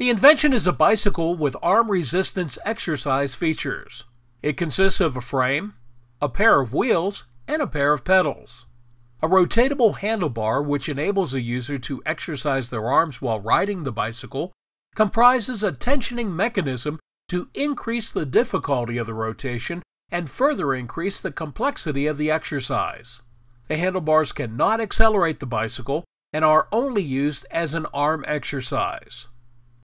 The invention is a bicycle with arm resistance exercise features. It consists of a frame, a pair of wheels, and a pair of pedals. A rotatable handlebar, which enables a user to exercise their arms while riding the bicycle, comprises a tensioning mechanism to increase the difficulty of the rotation and further increase the complexity of the exercise. The handlebars cannot accelerate the bicycle and are only used as an arm exercise.